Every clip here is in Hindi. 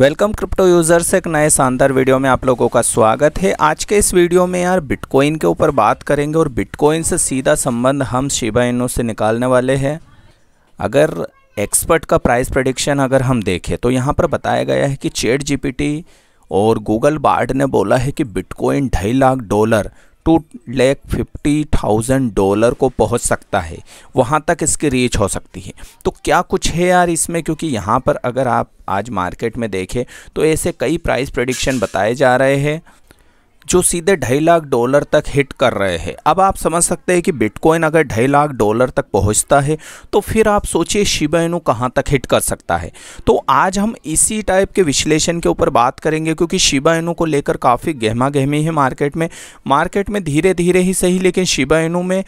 वेलकम क्रिप्टो यूजर्स एक नए शानदार वीडियो में आप लोगों का स्वागत है आज के इस वीडियो में यार बिटकॉइन के ऊपर बात करेंगे और बिटकॉइन से सीधा संबंध हम शिबा इनो से निकालने वाले हैं अगर एक्सपर्ट का प्राइस प्रडिक्शन अगर हम देखें तो यहाँ पर बताया गया है कि चेट जीपीटी और गूगल बार्ड ने बोला है कि बिटकॉइन ढाई lakh dollar two lakh fifty thousand dollar को पहुंच सकता है वहां तक इसकी रीच हो सकती है तो क्या कुछ है यार इसमें क्योंकि यहाँ पर अगर आप आज मार्केट में देखें तो ऐसे कई प्राइस प्रडिक्शन बताए जा रहे हैं जो सीधे ढाई लाख डॉलर तक हिट कर रहे हैं अब आप समझ सकते हैं कि बिटकॉइन अगर ढाई लाख डॉलर तक पहुंचता है तो फिर आप सोचिए शिबा इनू कहाँ तक हिट कर सकता है तो आज हम इसी टाइप के विश्लेषण के ऊपर बात करेंगे क्योंकि शिबा इनू को लेकर काफ़ी गहमा गहमी है मार्केट में मार्केट में धीरे धीरे ही सही लेकिन शिबा इनू में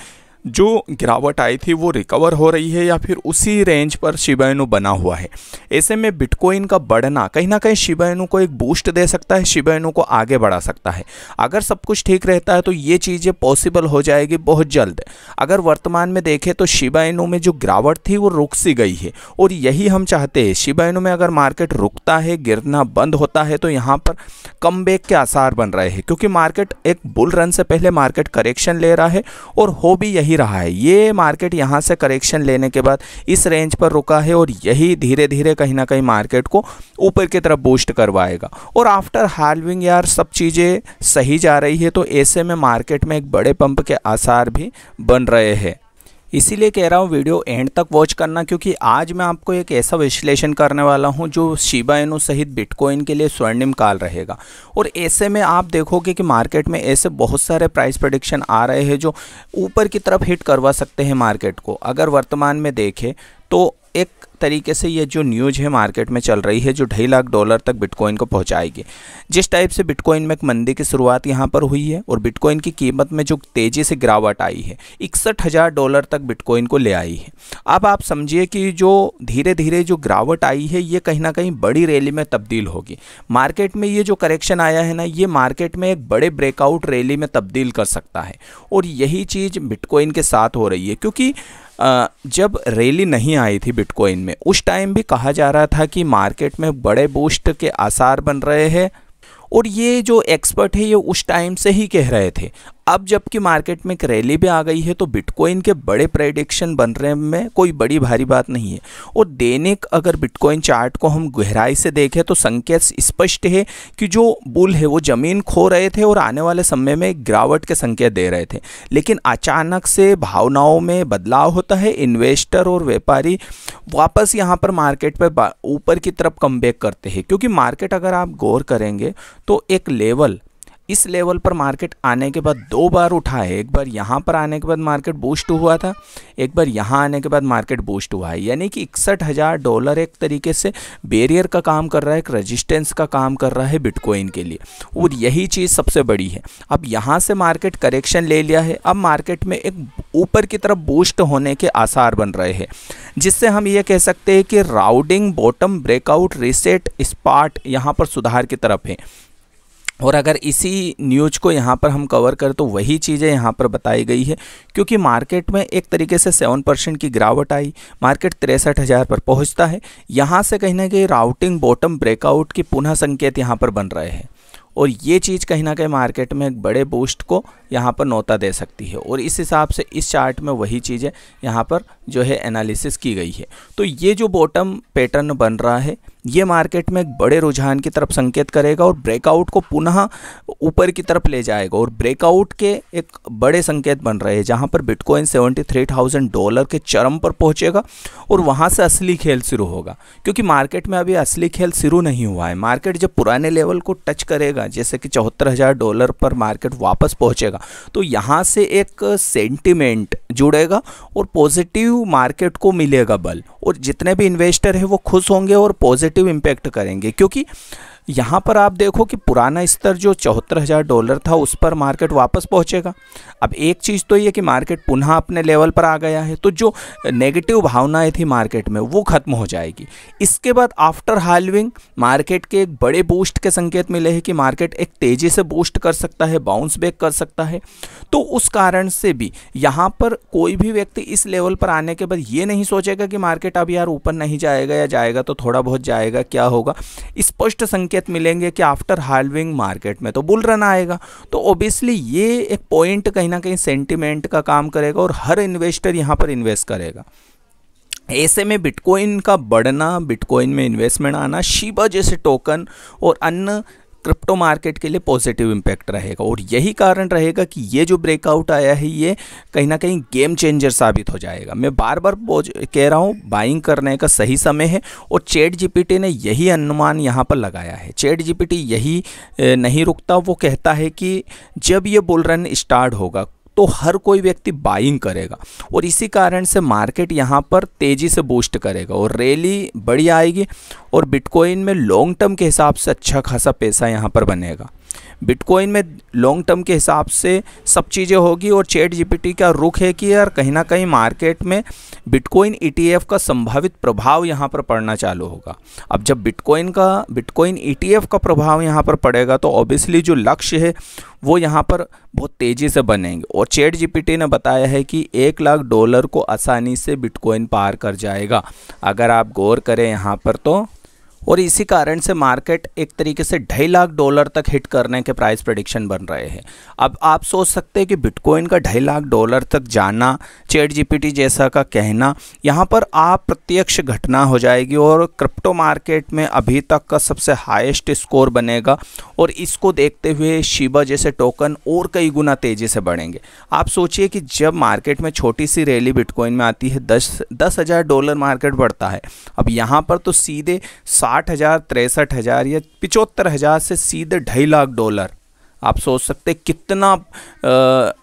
जो गिरावट आई थी वो रिकवर हो रही है या फिर उसी रेंज पर शिबाइनु बना हुआ है ऐसे में बिटकॉइन का बढ़ना कहीं ना कहीं शिबाइनु को एक बूस्ट दे सकता है शिबाइनु को आगे बढ़ा सकता है अगर सब कुछ ठीक रहता है तो ये चीज़ें पॉसिबल हो जाएगी बहुत जल्द अगर वर्तमान में देखें तो शिबाइनु में जो गिरावट थी वो रुक सी गई है और यही हम चाहते हैं शिबाइनु में अगर मार्केट रुकता है गिरना बंद होता है तो यहाँ पर कम के आसार बन रहे हैं क्योंकि मार्केट एक बुल रन से पहले मार्केट करेक्शन ले रहा है और हो भी यही ही रहा है ये मार्केट यहाँ से करेक्शन लेने के बाद इस रेंज पर रुका है और यही धीरे धीरे कहीं ना कहीं मार्केट को ऊपर की तरफ बूस्ट करवाएगा और आफ्टर हार्विंग यार सब चीज़ें सही जा रही है तो ऐसे में मार्केट में एक बड़े पंप के आसार भी बन रहे हैं इसीलिए कह रहा हूँ वीडियो एंड तक वॉच करना क्योंकि आज मैं आपको एक ऐसा विश्लेषण करने वाला हूँ जो शिबा इनो सहित बिटकॉइन के लिए स्वर्णिम काल रहेगा और ऐसे में आप देखोगे कि मार्केट में ऐसे बहुत सारे प्राइस प्रडिक्शन आ रहे हैं जो ऊपर की तरफ हिट करवा सकते हैं मार्केट को अगर वर्तमान में देखें तो एक तरीके से ये जो न्यूज है मार्केट में चल रही है जो ढाई लाख डॉलर तक बिटकॉइन को पहुंचाएगी जिस टाइप से बिटकॉइन में एक मंदी की शुरुआत यहाँ पर हुई है और बिटकॉइन की कीमत में जो तेज़ी से गिरावट आई है इकसठ हज़ार डॉलर तक बिटकॉइन को ले आई है अब आप समझिए कि जो धीरे धीरे जो गिरावट आई है ये कहीं ना कहीं बड़ी रैली में तब्दील होगी मार्केट में ये जो करेक्शन आया है ना ये मार्केट में एक बड़े ब्रेकआउट रैली में तब्दील कर सकता है और यही चीज़ बिटकॉइन के साथ हो रही है क्योंकि जब रैली नहीं आई थी बिटकॉइन में उस टाइम भी कहा जा रहा था कि मार्केट में बड़े बूस्ट के आसार बन रहे हैं और ये जो एक्सपर्ट है ये उस टाइम से ही कह रहे थे अब जबकि मार्केट में एक रैली भी आ गई है तो बिटकॉइन के बड़े प्रेडिक्शन बन रहे में कोई बड़ी भारी बात नहीं है और दैनिक अगर बिटकॉइन चार्ट को हम गहराई से देखें तो संकेत स्पष्ट है कि जो बुल है वो ज़मीन खो रहे थे और आने वाले समय में गिरावट के संकेत दे रहे थे लेकिन अचानक से भावनाओं में बदलाव होता है इन्वेस्टर और व्यापारी वापस यहाँ पर मार्केट पर ऊपर की तरफ कम करते हैं क्योंकि मार्केट अगर आप गौर करेंगे तो एक लेवल इस लेवल पर मार्केट आने के बाद दो बार उठा है एक बार यहाँ पर आने के बाद मार्केट बूस्ट हुआ था एक बार यहाँ आने के बाद मार्केट बूस्ट हुआ है यानी कि इकसठ हज़ार डॉलर एक तरीके से बेरियर का काम कर रहा है एक रजिस्टेंस का काम कर रहा है बिटकॉइन के लिए और यही चीज़ सबसे बड़ी है अब यहाँ से मार्केट करेक्शन ले लिया है अब मार्केट में एक ऊपर की तरफ बूस्ट होने के आसार बन रहे हैं जिससे हम ये कह सकते हैं कि rounding bottom breakout reset spot यहाँ पर सुधार की तरफ है और अगर इसी न्यूज को यहाँ पर हम कवर करें तो वही चीज़ें यहाँ पर बताई गई है क्योंकि मार्केट में एक तरीके से सेवन परसेंट की गिरावट आई मार्केट तिरसठ हज़ार पर पहुँचता है यहाँ से कहीं ना कहीं राउटिंग बॉटम ब्रेकआउट की पुनः संकेत यहाँ पर बन रहे हैं और ये चीज़ कहीं ना कहीं मार्केट में एक बड़े बूस्ट को यहाँ पर नोता दे सकती है और इस हिसाब से इस चार्ट में वही चीज़ें यहाँ पर जो है एनालिसिस की गई है तो ये जो बॉटम पैटर्न बन रहा है ये मार्केट में एक बड़े रुझान की तरफ संकेत करेगा और ब्रेकआउट को पुनः ऊपर की तरफ ले जाएगा और ब्रेकआउट के एक बड़े संकेत बन रहे हैं जहां पर bitcoin seventy three thousand dollar के चरम पर पहुंचेगा और वहां से असली खेल शुरू होगा क्योंकि मार्केट में अभी असली खेल शुरू नहीं हुआ है मार्केट जब पुराने लेवल को टच करेगा जैसे कि चौहत्तर हज़ार डॉलर पर मार्केट वापस पहुँचेगा तो यहाँ से एक सेंटिमेंट जुड़ेगा और पॉजिटिव मार्केट को मिलेगा बल और जितने भी इन्वेस्टर हैं वो खुश होंगे और पॉजिटिव पॉजिटिव इम्पैक्ट करेंगे क्योंकि यहाँ पर आप देखो कि पुराना स्तर जो चौहत्तर हज़ार डॉलर था उस पर मार्केट वापस पहुँचेगा अब एक चीज़ तो ये कि मार्केट पुनः अपने लेवल पर आ गया है तो जो नेगेटिव भावनाएं थी मार्केट में वो ख़त्म हो जाएगी इसके बाद आफ्टर हालविंग मार्केट के एक बड़े बूस्ट के संकेत मिले हैं कि मार्केट एक तेज़ी से बूस्ट कर सकता है बाउंस बैक कर सकता है तो उस कारण से भी यहाँ पर कोई भी व्यक्ति इस लेवल पर आने के बाद ये नहीं सोचेगा कि मार्केट अब यार ऊपर नहीं जाएगा या जाएगा तो थोड़ा बहुत जाएगा क्या होगा स्पष्ट संकेत संकेत मिलेंगे कि आफ्टर हार्विंग मार्केट में तो बुल रन आएगा तो ओबियसली ये एक पॉइंट कहीं ना कहीं सेंटिमेंट का काम करेगा और हर इन्वेस्टर यहाँ पर इन्वेस्ट करेगा ऐसे में बिटकॉइन का बढ़ना बिटकॉइन में इन्वेस्टमेंट आना शिबा जैसे टोकन और अन्य क्रिप्टो मार्केट के लिए पॉजिटिव इम्पैक्ट रहेगा और यही कारण रहेगा कि ये जो ब्रेकआउट आया है ये कहीं ना कहीं गेम चेंजर साबित हो जाएगा मैं बार बार कह रहा हूँ बाइंग करने का सही समय है और चेट जी ने यही अनुमान यहाँ पर लगाया है चेट जी यही नहीं रुकता वो कहता है कि जब ये रन स्टार्ट होगा तो हर कोई व्यक्ति बाइंग करेगा और इसी कारण से मार्केट यहाँ पर तेज़ी से बूस्ट करेगा और रैली बढ़िया आएगी और बिटकॉइन में लॉन्ग टर्म के हिसाब से अच्छा खासा पैसा यहाँ पर बनेगा बिटकॉइन में लॉन्ग टर्म के हिसाब से सब चीज़ें होगी और चेट जीपीटी का रुख है कि यार कहीं ना कहीं मार्केट में बिटकॉइन ईटीएफ e का संभावित प्रभाव यहाँ पर पड़ना चालू होगा अब जब बिटकॉइन का बिटकॉइन ईटीएफ e का प्रभाव यहाँ पर पड़ेगा तो ऑब्वियसली जो लक्ष्य है वो यहाँ पर बहुत तेज़ी से बनेंगे और चेट जीपीटी ने बताया है कि एक लाख डॉलर को आसानी से बिटकॉइन पार कर जाएगा अगर आप गौर करें यहाँ पर तो और इसी कारण से मार्केट एक तरीके से ढाई लाख डॉलर तक हिट करने के प्राइस प्रडिक्शन बन रहे हैं अब आप सोच सकते हैं कि बिटकॉइन का ढाई लाख डॉलर तक जाना चेट जीपीटी जैसा का कहना यहाँ पर आप प्रत्यक्ष घटना हो जाएगी और क्रिप्टो मार्केट में अभी तक का सबसे हाईएस्ट स्कोर बनेगा और इसको देखते हुए शिबा जैसे टोकन और कई गुना तेज़ी से बढ़ेंगे आप सोचिए कि जब मार्केट में छोटी सी रैली बिटकॉइन में आती है दस दस हज़ार डॉलर मार्केट बढ़ता है अब यहाँ पर तो सीधे साठ हज़ार तिरसठ हज़ार या पिचहत्तर हज़ार से सीधे ढाई लाख डॉलर आप सोच सकते कितना आ, आ,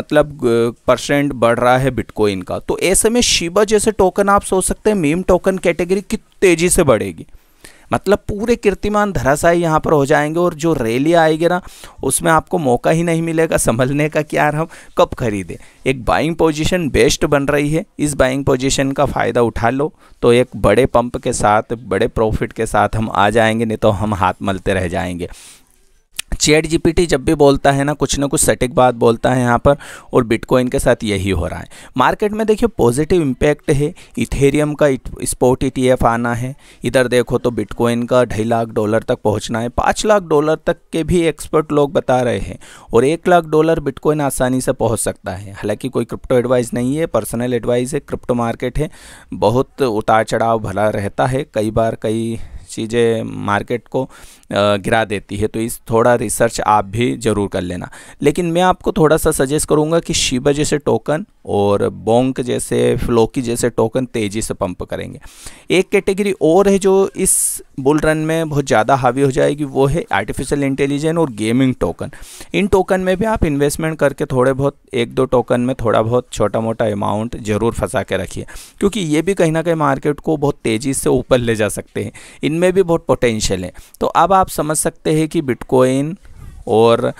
मतलब परसेंट बढ़ रहा है बिटकॉइन का तो ऐसे में शिबा जैसे टोकन आप सोच सकते हैं मीम टोकन कैटेगरी कितनी तेज़ी से बढ़ेगी मतलब पूरे कीर्तिमान धराशाई यहाँ पर हो जाएंगे और जो रैली आएगी ना उसमें आपको मौका ही नहीं मिलेगा संभलने का क्या हम कब खरीदें एक बाइंग पोजीशन बेस्ट बन रही है इस बाइंग पोजीशन का फ़ायदा उठा लो तो एक बड़े पंप के साथ बड़े प्रॉफिट के साथ हम आ जाएंगे नहीं तो हम हाथ मलते रह जाएंगे चैट जीपीटी जब भी बोलता है ना कुछ ना कुछ सटीक बात बोलता है यहाँ पर और बिटकॉइन के साथ यही हो रहा है मार्केट में देखिए पॉजिटिव इम्पैक्ट है इथेरियम का स्पॉट ईटीएफ e आना है इधर देखो तो बिटकॉइन का ढाई लाख डॉलर तक पहुँचना है पाँच लाख डॉलर तक के भी एक्सपर्ट लोग बता रहे हैं और एक लाख डॉलर बिटकॉइन आसानी से पहुँच सकता है हालाँकि कोई क्रिप्टो एडवाइस नहीं है पर्सनल एडवाइस है क्रिप्टो मार्केट है बहुत उतार चढ़ाव भला रहता है कई बार कई चीज़ें मार्केट को गिरा देती है तो इस थोड़ा रिसर्च आप भी ज़रूर कर लेना लेकिन मैं आपको थोड़ा सा सजेस्ट करूँगा कि शिबा जैसे टोकन और बोंक जैसे फ्लोकी जैसे टोकन तेज़ी से पंप करेंगे एक कैटेगरी और है जो इस बुल रन में बहुत ज़्यादा हावी हो जाएगी वो है आर्टिफिशियल इंटेलिजेंस और गेमिंग टोकन इन टोकन में भी आप इन्वेस्टमेंट करके थोड़े बहुत एक दो टोकन में थोड़ा बहुत छोटा मोटा अमाउंट ज़रूर फंसा के रखिए क्योंकि ये भी कहीं ना कहीं मार्केट को बहुत तेज़ी से ऊपर ले जा सकते हैं इनमें इनमें भी बहुत पोटेंशियल है तो अब आप समझ सकते हैं कि बिटकॉइन और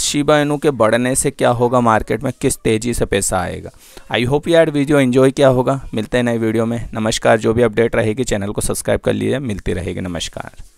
शिबा इनू के बढ़ने से क्या होगा मार्केट में किस तेज़ी से पैसा आएगा आई होप यार वीडियो एंजॉय क्या होगा मिलते हैं नए वीडियो में नमस्कार जो भी अपडेट रहेगी चैनल को सब्सक्राइब कर लीजिए मिलती रहेगी नमस्कार